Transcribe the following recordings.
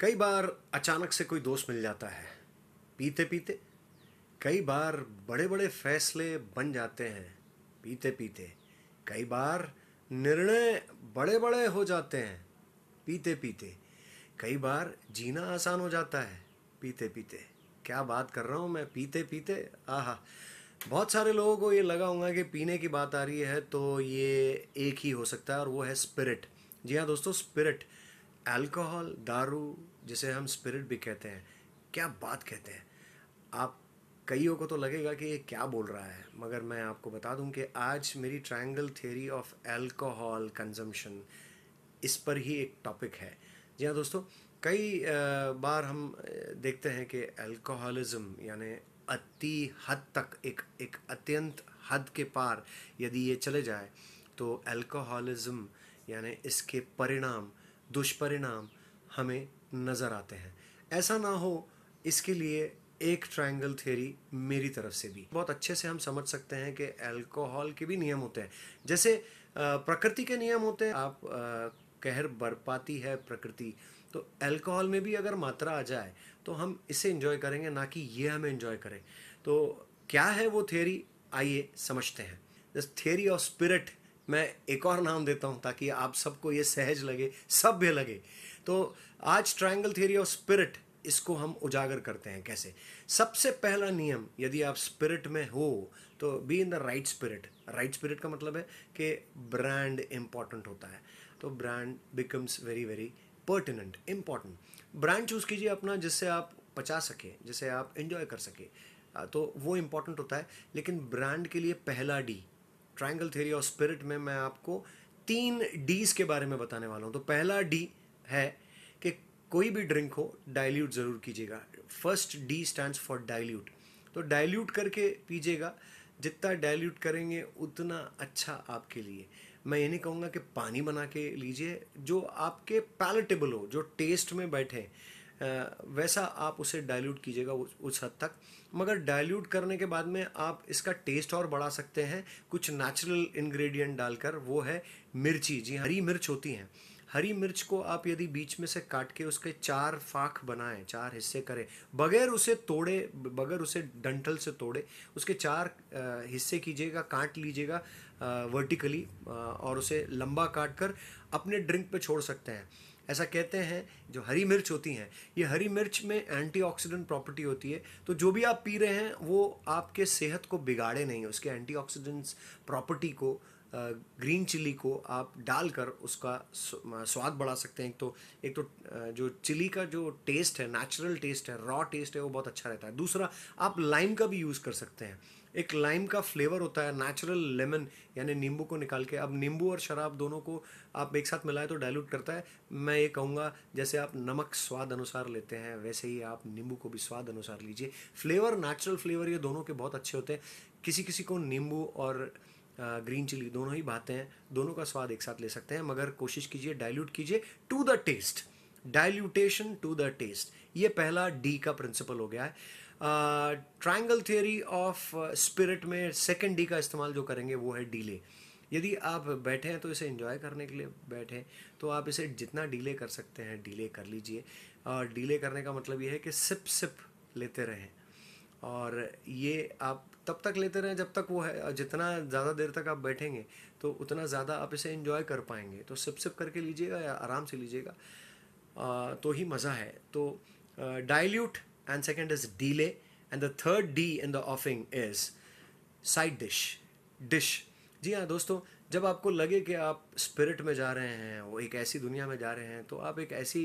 कई बार अचानक से कोई दोस्त मिल जाता है पीते पीते कई बार बड़े बड़े फैसले बन जाते हैं पीते पीते कई बार निर्णय बड़े बड़े हो जाते हैं पीते पीते कई बार जीना आसान हो जाता है पीते पीते क्या बात कर रहा हूँ मैं पीते पीते आह बहुत सारे लोगों को ये लगा होगा कि पीने की बात आ रही है तो ये एक ही हो सकता है और वो है स्पिरिट जी हाँ दोस्तों स्पिरिट अल्कोहल दारू जिसे हम स्पिरिट भी कहते हैं क्या बात कहते हैं आप कईयों को तो लगेगा कि ये क्या बोल रहा है मगर मैं आपको बता दूं कि आज मेरी triangle theory of alcohol consumption इस पर ही एक टॉपिक है जी हाँ दोस्तों कई बार हम देखते हैं कि अल्कोहलिज्म यानी अति हद तक एक एक अत्यंत हद के पार यदि ये चले जाए तो अल्कोहलिज्म यानी इसके परिणाम दुष्परिणाम हमें नज़र आते हैं ऐसा ना हो इसके लिए एक ट्रायंगल थ्योरी मेरी तरफ से भी बहुत अच्छे से हम समझ सकते हैं कि अल्कोहल के भी नियम होते हैं जैसे प्रकृति के नियम होते हैं आप कहर बरपाती है प्रकृति तो अल्कोहल में भी अगर मात्रा आ जाए तो हम इसे इन्जॉय करेंगे ना कि ये हमें इन्जॉय करें तो क्या है वो थ्योरी आइए समझते हैं थ्योरी ऑफ स्पिरिट मैं एक और नाम देता हूँ ताकि आप सबको ये सहज लगे सभ्य लगे तो आज ट्रायंगल थियरी ऑफ स्पिरिट इसको हम उजागर करते हैं कैसे सबसे पहला नियम यदि आप स्पिरिट में हो तो be in the right spirit right spirit का मतलब है कि ब्रांड इम्पॉर्टेंट होता है तो brand becomes very very pertinent important brand choose कीजिए अपना जिससे आप पचा सकें जिसे आप इन्जॉय कर सके तो वो इंपॉर्टेंट होता है लेकिन ब्रांड के लिए पहला D triangle theory of spirit में मैं आपको तीन डीज के बारे में बताने वाला हूँ तो पहला डी है कि कोई भी ड्रिंक हो डाइल्यूट ज़रूर कीजिएगा first D stands for dilute तो डाइल्यूट करके पीजिएगा जितना डाइल्यूट करेंगे उतना अच्छा आपके लिए मैं ये नहीं कहूँगा कि पानी बना के लीजिए जो आपके पैलेटेबल हो जो टेस्ट में बैठे वैसा आप उसे डाइल्यूट कीजिएगा उस हद तक मगर डाइल्यूट करने के बाद में आप इसका टेस्ट और बढ़ा सकते हैं कुछ नेचुरल इंग्रेडिएंट डालकर वो है मिर्ची जी हाँ, हरी मिर्च होती हैं हरी मिर्च को आप यदि बीच में से काट के उसके चार फाख बनाएं चार हिस्से करें बगैर उसे तोड़े बगैर उसे डंठल से तोड़े उसके चार हिस्से कीजिएगा काट लीजिएगा वर्टिकली और उसे लंबा काट कर अपने ड्रिंक पे छोड़ सकते हैं ऐसा कहते हैं जो हरी मिर्च होती हैं ये हरी मिर्च में एंटीऑक्सीडेंट प्रॉपर्टी होती है तो जो भी आप पी रहे हैं वो आपके सेहत को बिगाड़े नहीं उसके एंटीऑक्सीडेंट्स प्रॉपर्टी को ग्रीन चिली को आप डालकर उसका स्वाद बढ़ा सकते हैं एक तो एक तो जो चिली का जो टेस्ट है नेचुरल टेस्ट है रॉ टेस्ट है वो बहुत अच्छा रहता है दूसरा आप लाइम का भी यूज़ कर सकते हैं एक लाइम का फ्लेवर होता है नेचुरल लेमन यानी नींबू को निकाल के अब नींबू और शराब दोनों को आप एक साथ मिलाए तो डाइल्यूट करता है मैं ये कहूँगा जैसे आप नमक स्वाद अनुसार लेते हैं वैसे ही आप नींबू को भी स्वाद अनुसार लीजिए फ्लेवर नेचुरल फ्लेवर ये दोनों के बहुत अच्छे होते हैं किसी किसी को नींबू और ग्रीन चिली दोनों ही बातें हैं दोनों का स्वाद एक साथ ले सकते हैं मगर कोशिश कीजिए डाइल्यूट कीजिए to the taste dilutation to the taste ये पहला डी का प्रिंसिपल हो गया है ट्राइंगल थियोरी ऑफ स्पिरिट में सेकेंड डी का इस्तेमाल जो करेंगे वो है डीले यदि आप बैठे हैं तो इसे इन्जॉय करने के लिए बैठे हैं तो आप इसे जितना डीले कर सकते हैं डीले कर लीजिए और डीले करने का मतलब ये है कि सिप सिप लेते रहें और ये आप तब तक लेते रहें जब तक वो है जितना ज़्यादा देर तक आप बैठेंगे तो उतना ज़्यादा आप इसे इन्जॉय कर पाएंगे तो सिप सिप करके लीजिएगा या आराम से लीजिएगा तो ही मज़ा है तो dilute and second is delay and the third D in the offing is side dish dish जी हाँ दोस्तों जब आपको लगे कि आप स्पिरिट में जा रहे हैं वो एक ऐसी दुनिया में जा रहे हैं तो आप एक ऐसी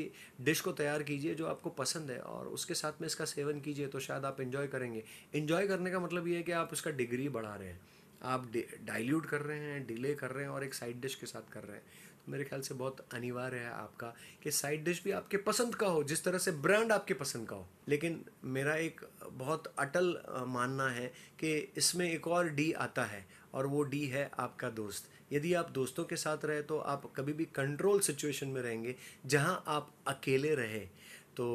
डिश को तैयार कीजिए जो आपको पसंद है और उसके साथ में इसका सेवन कीजिए तो शायद आप इन्जॉय करेंगे इन्जॉय करने का मतलब ये है कि आप उसका डिग्री बढ़ा रहे हैं आप डाइल्यूट कर रहे हैं डिले कर रहे हैं और एक साइड डिश के साथ कर रहे हैं तो मेरे ख्याल से बहुत अनिवार्य है आपका कि साइड डिश भी आपके पसंद का हो जिस तरह से ब्रांड आपके पसंद का हो लेकिन मेरा एक बहुत अटल मानना है कि इसमें एक और डी आता है और वो डी है आपका दोस्त यदि आप दोस्तों के साथ रहे तो आप कभी भी कंट्रोल सिचुएशन में रहेंगे जहाँ आप अकेले रहे तो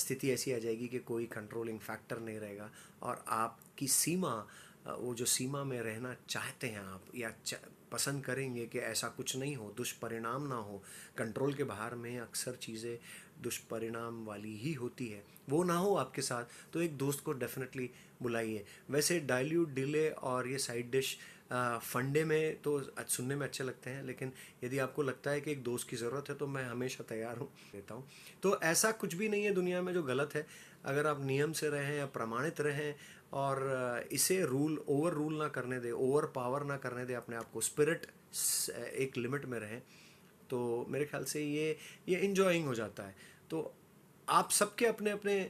स्थिति ऐसी आ जाएगी कि कोई कंट्रोलिंग फैक्टर नहीं रहेगा और आपकी सीमा वो जो सीमा में रहना चाहते हैं आप या पसंद करेंगे कि ऐसा कुछ नहीं हो दुष्परिणाम ना हो कंट्रोल के बाहर में अक्सर चीज़ें दुष्परिणाम वाली ही होती है वो ना हो आपके साथ तो एक दोस्त को डेफिनेटली बुलाइए वैसे डाइल्यूट डिले और ये साइड डिश फंडे में तो सुनने में अच्छे लगते हैं लेकिन यदि आपको लगता है कि एक दोस्त की ज़रूरत है तो मैं हमेशा तैयार हूँ देता हूँ तो ऐसा कुछ भी नहीं है दुनिया में जो गलत है अगर आप नियम से रहें या प्रमाणित रहें और इसे रूल ओवर रूल ना करने दे ओवर पावर ना करने दे अपने आप को स्पिरिट एक लिमिट में रहें तो मेरे ख्याल से ये ये इन्जॉइंग हो जाता है तो आप सबके अपने अपने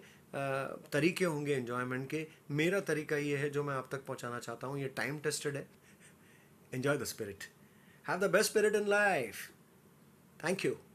तरीके होंगे इन्जॉयमेंट के मेरा तरीका ये है जो मैं आप तक पहुंचाना चाहता हूँ ये टाइम टेस्टेड है enjoy the spirit have the best spirit in life thank you